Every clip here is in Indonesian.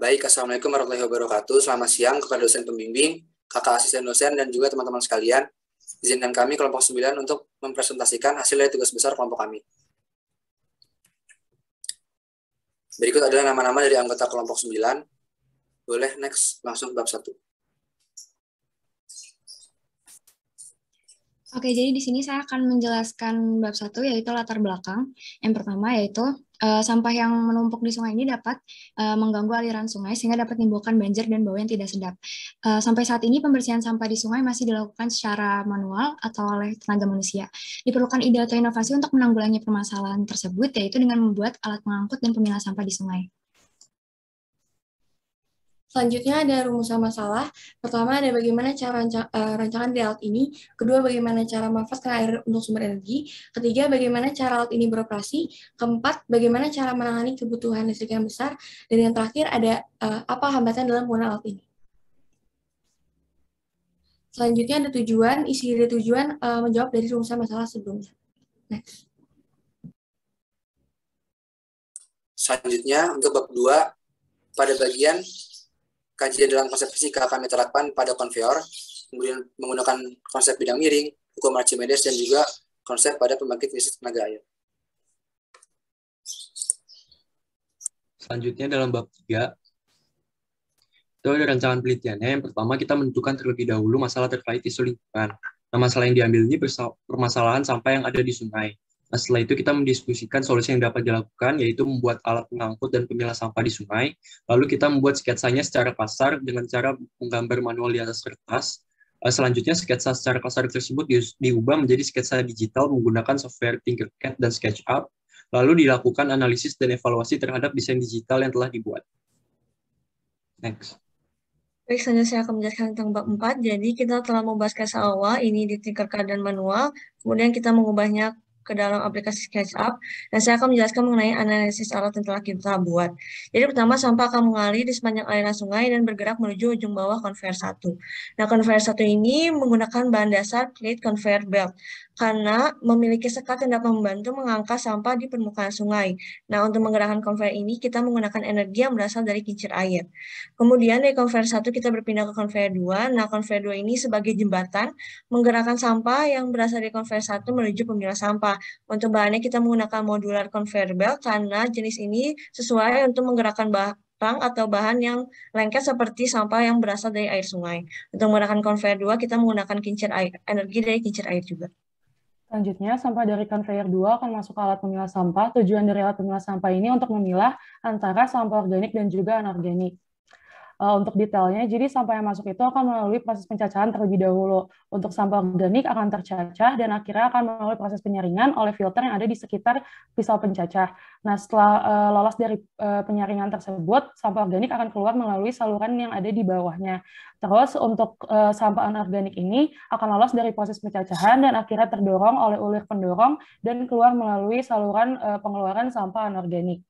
Baik, Assalamualaikum warahmatullahi wabarakatuh. Selamat siang kepada dosen pembimbing, kakak asisten dosen, dan juga teman-teman sekalian. Izinkan kami kelompok 9 untuk mempresentasikan hasil dari tugas besar kelompok kami. Berikut adalah nama-nama dari anggota kelompok 9. Boleh next, langsung bab 1. Oke, jadi di sini saya akan menjelaskan bab satu yaitu latar belakang. Yang pertama yaitu Uh, sampah yang menumpuk di sungai ini dapat uh, mengganggu aliran sungai sehingga dapat menimbulkan banjir dan bau yang tidak sedap. Uh, sampai saat ini pembersihan sampah di sungai masih dilakukan secara manual atau oleh tenaga manusia. Diperlukan ide atau inovasi untuk menanggulangi permasalahan tersebut yaitu dengan membuat alat pengangkut dan pemilah sampah di sungai. Selanjutnya ada rumusan masalah. Pertama ada bagaimana cara rancang, uh, eh, rancangan alat ini. Kedua bagaimana cara memanfaatkan air untuk sumber energi. Ketiga bagaimana cara alat ini beroperasi. Keempat bagaimana cara menangani kebutuhan listrik yang besar. Dan yang terakhir ada eh, apa hambatan dalam penggunaan alat ini. Selanjutnya ada tujuan. Isi dari tujuan eh, menjawab dari rumusan masalah sebelumnya. Next. Selanjutnya untuk bab 2 pada bagian Kajian dalam konsep fisika kami terapkan pada konveyor, kemudian menggunakan konsep bidang miring, hukum Archimedes, dan juga konsep pada pembangkit listrik tenaga air. Selanjutnya dalam bab 3, itu ada rancangan penelitiannya. Yang pertama, kita menentukan terlebih dahulu masalah terkait isu lingkungan. Nah, masalah yang diambil ini permasalahan sampah yang ada di sungai. Nah, setelah itu kita mendiskusikan solusi yang dapat dilakukan, yaitu membuat alat pengangkut dan pemilah sampah di sungai. Lalu kita membuat sketsanya secara kasar dengan cara menggambar manual di atas kertas. Eh, selanjutnya, sketsa secara kasar tersebut diubah menjadi sketsa digital menggunakan software Tinkercad dan SketchUp. Lalu dilakukan analisis dan evaluasi terhadap desain digital yang telah dibuat. Next. Baik, selanjutnya saya akan menjelaskan tentang bab 4. Jadi, kita telah membahas sketsa awal, ini di Tinkercad dan manual. Kemudian kita mengubahnya ke dalam aplikasi SketchUp dan saya akan menjelaskan mengenai analisis alat yang telah kita buat. Jadi pertama sampah akan mengalir di sepanjang aliran sungai dan bergerak menuju ujung bawah konveyor satu. Nah, konveyor satu ini menggunakan bahan dasar plate conveyor belt karena memiliki sekat yang dapat membantu mengangkat sampah di permukaan sungai. Nah, untuk menggerakkan konveyor ini, kita menggunakan energi yang berasal dari kincir air. Kemudian dari konveyor satu kita berpindah ke konveyor dua. Nah, konveyor dua ini sebagai jembatan menggerakkan sampah yang berasal dari konveyor satu menuju pemilah sampah. Untuk bahannya kita menggunakan modular conveyor belt karena jenis ini sesuai untuk menggerakkan bahan atau bahan yang lengket seperti sampah yang berasal dari air sungai. Untuk menggunakan konveyor 2, kita menggunakan kincir air, energi dari kincir air juga. Selanjutnya, sampah dari conveyor 2 akan masuk ke alat pemilah sampah. Tujuan dari alat pemilah sampah ini untuk memilah antara sampah organik dan juga anorganik uh, untuk detailnya. Jadi sampah yang masuk itu akan melalui proses pencacahan terlebih dahulu. Untuk sampah organik akan tercacah dan akhirnya akan melalui proses penyaringan oleh filter yang ada di sekitar pisau pencacah. Nah, setelah uh, lolos dari uh, penyaringan tersebut, sampah organik akan keluar melalui saluran yang ada di bawahnya. Terus untuk uh, sampah anorganik ini akan lolos dari proses pencacahan dan akhirnya terdorong oleh ulir pendorong dan keluar melalui saluran uh, pengeluaran sampah anorganik.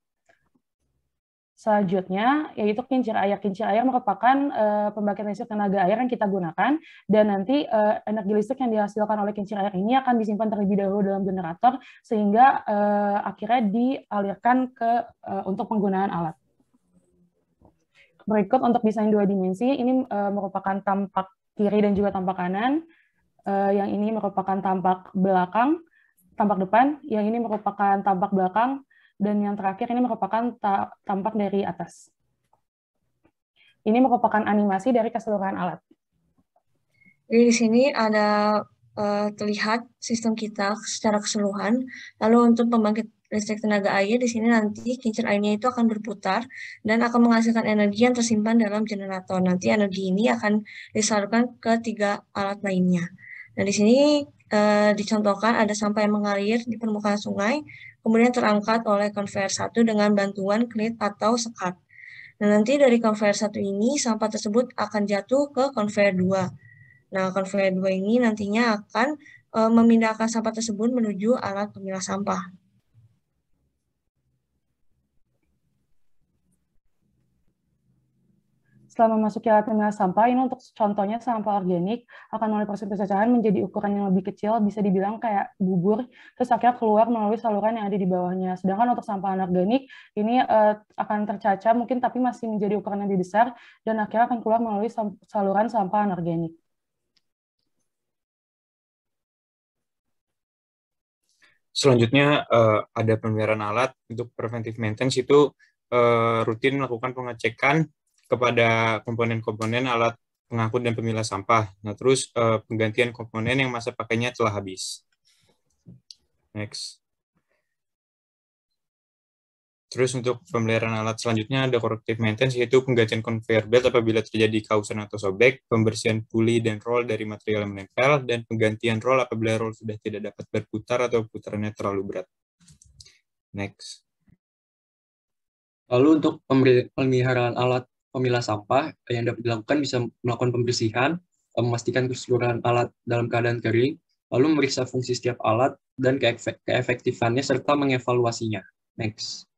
Selanjutnya, yaitu kincir air. Kincir air merupakan uh, pembangkit listrik tenaga air yang kita gunakan, dan nanti uh, energi listrik yang dihasilkan oleh kincir air ini akan disimpan terlebih dahulu dalam generator, sehingga uh, akhirnya dialirkan ke uh, untuk penggunaan alat. Berikut untuk desain dua dimensi, ini uh, merupakan tampak kiri dan juga tampak kanan. Uh, yang ini merupakan tampak belakang, tampak depan. Yang ini merupakan tampak belakang dan yang terakhir ini merupakan tampak dari atas. Ini merupakan animasi dari keseluruhan alat. Jadi di sini ada uh, terlihat sistem kita secara keseluruhan. Lalu untuk pembangkit listrik tenaga air, di sini nanti kincir airnya itu akan berputar dan akan menghasilkan energi yang tersimpan dalam generator. Nanti energi ini akan disalurkan ke tiga alat lainnya. Nah, di sini Eh, dicontohkan ada sampah yang mengalir di permukaan sungai, kemudian terangkat oleh konveyor satu dengan bantuan klit atau sekat. Nah, nanti dari konveyor satu ini sampah tersebut akan jatuh ke konveyor 2. Nah, konveyor 2 ini nantinya akan e, memindahkan sampah tersebut menuju alat pemilah sampah. Setelah memasuki alat pemilah sampah, ini untuk contohnya sampah organik akan melalui proses pecahan menjadi ukuran yang lebih kecil, bisa dibilang kayak bubur, terus akhirnya keluar melalui saluran yang ada di bawahnya. Sedangkan untuk sampah anorganik, ini uh, akan tercaca mungkin tapi masih menjadi ukuran yang lebih besar, dan akhirnya akan keluar melalui saluran sampah anorganik. Selanjutnya uh, ada pemeliharaan alat untuk preventive maintenance itu uh, rutin melakukan pengecekan kepada komponen-komponen alat pengangkut dan pemilah sampah. Nah, terus uh, penggantian komponen yang masa pakainya telah habis. Next. Terus untuk pemeliharaan alat selanjutnya ada corrective maintenance yaitu penggantian conveyor belt apabila terjadi kausan atau sobek, pembersihan puli dan roll dari material yang menempel, dan penggantian roll apabila roll sudah tidak dapat berputar atau putarannya terlalu berat. Next. Lalu untuk pemeliharaan alat pemilah sampah eh, yang dapat dilakukan bisa melakukan pembersihan, eh, memastikan keseluruhan alat dalam keadaan kering, lalu memeriksa fungsi setiap alat dan keefektifannya serta mengevaluasinya. Next.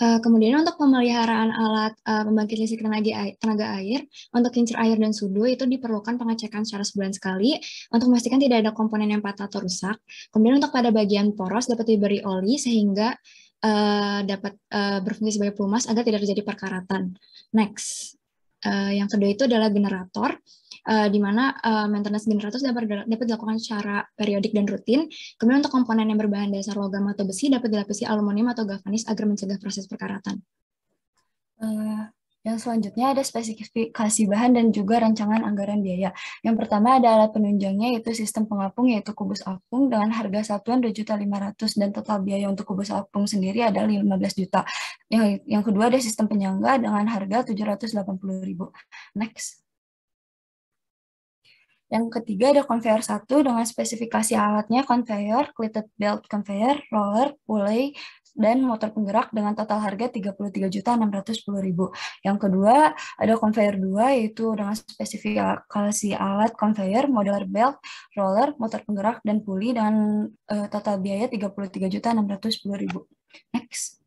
Eh, kemudian untuk pemeliharaan alat uh, pembangkit listrik tenaga air, tenaga air, untuk kincir air dan sudu itu diperlukan pengecekan secara sebulan sekali untuk memastikan tidak ada komponen yang patah atau rusak. Kemudian untuk pada bagian poros dapat diberi oli sehingga uh, dapat uh, berfungsi sebagai pelumas agar tidak terjadi perkaratan. Next, uh, yang kedua itu adalah generator, uh, di mana uh, maintenance generator dapat, dapat dilakukan secara periodik dan rutin. Kemudian untuk komponen yang berbahan dasar logam atau besi dapat dilapisi aluminium atau galvanis agar mencegah proses perkaratan. Uh, yang selanjutnya ada spesifikasi bahan dan juga rancangan anggaran biaya. Yang pertama ada alat penunjangnya yaitu sistem pengapung yaitu kubus apung dengan harga satuan juta ratus dan total biaya untuk kubus apung sendiri ada 15 juta. Yang yang kedua ada sistem penyangga dengan harga ribu Next. Yang ketiga ada conveyor satu dengan spesifikasi alatnya conveyor, cleated belt conveyor, roller, pulley, dan motor penggerak dengan total harga 33.610.000. Yang kedua, ada conveyor 2 yaitu dengan spesifikasi alat conveyor, model belt, roller, motor penggerak dan puli dengan uh, total biaya 33.610.000. Next.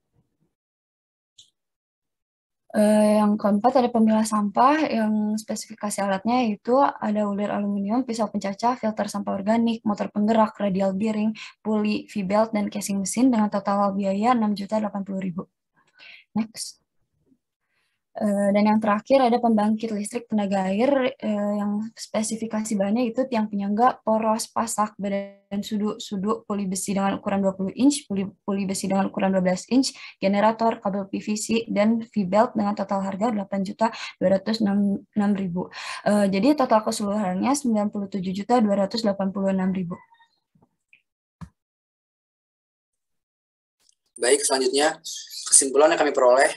Eh, yang keempat ada pemilah sampah yang spesifikasi alatnya yaitu ada ulir aluminium, pisau pencacah, filter sampah organik, motor penggerak, radial bearing, puli, V-belt, dan casing mesin dengan total biaya Rp 6.080.000. Next. Eh, dan yang terakhir ada pembangkit listrik tenaga air eh, yang spesifikasi bahannya itu tiang penyangga poros pasak badan sudu sudu poli besi dengan ukuran 20 inch, poli poli besi dengan ukuran 12 inch, generator, kabel PVC dan V-belt dengan total harga 8.206.000. Eh, jadi total keseluruhannya 97.286.000. Baik, selanjutnya kesimpulan yang kami peroleh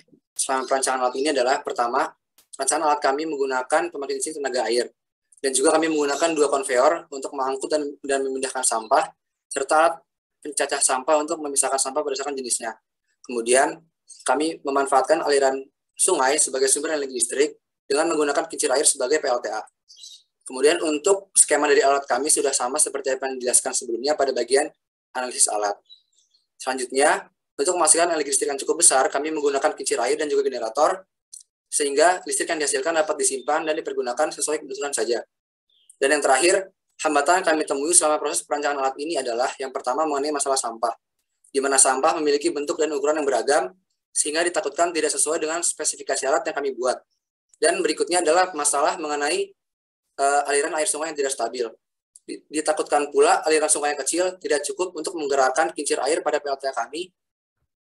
perancangan alat ini adalah pertama, perancangan alat kami menggunakan pembangkit listrik tenaga air. Dan juga kami menggunakan dua konveyor untuk mengangkut dan, dan memindahkan sampah, serta pencacah sampah untuk memisahkan sampah berdasarkan jenisnya. Kemudian, kami memanfaatkan aliran sungai sebagai sumber energi listrik dengan menggunakan kincir air sebagai PLTA. Kemudian untuk skema dari alat kami sudah sama seperti yang dijelaskan sebelumnya pada bagian analisis alat. Selanjutnya, untuk memastikan listrik yang cukup besar, kami menggunakan kincir air dan juga generator, sehingga listrik yang dihasilkan dapat disimpan dan dipergunakan sesuai kebutuhan saja. Dan yang terakhir, hambatan yang kami temui selama proses perancangan alat ini adalah yang pertama mengenai masalah sampah, di mana sampah memiliki bentuk dan ukuran yang beragam, sehingga ditakutkan tidak sesuai dengan spesifikasi alat yang kami buat. Dan berikutnya adalah masalah mengenai uh, aliran air sungai yang tidak stabil ditakutkan pula aliran sungai yang kecil tidak cukup untuk menggerakkan kincir air pada PLTA kami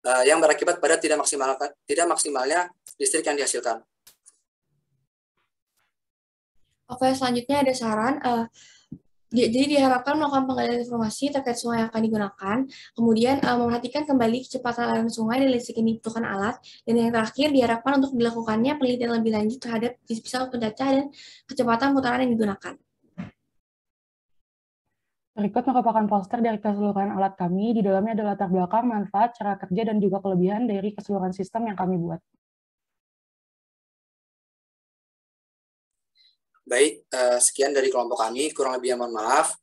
Eh, yang berakibat pada tidak maksimal tidak maksimalnya listrik yang dihasilkan. Oke, selanjutnya ada saran. Uh, di, jadi diharapkan melakukan penggalian informasi terkait sungai yang akan digunakan, kemudian uh, memperhatikan kembali kecepatan aliran sungai dan listrik yang dibutuhkan alat, dan yang terakhir diharapkan untuk dilakukannya penelitian lebih lanjut terhadap pisau pencaca dan kecepatan putaran yang digunakan. Berikut merupakan poster dari keseluruhan alat kami, di dalamnya ada latar belakang, manfaat, cara kerja, dan juga kelebihan dari keseluruhan sistem yang kami buat. Baik, eh, sekian dari kelompok kami. Kurang lebihnya mohon maaf.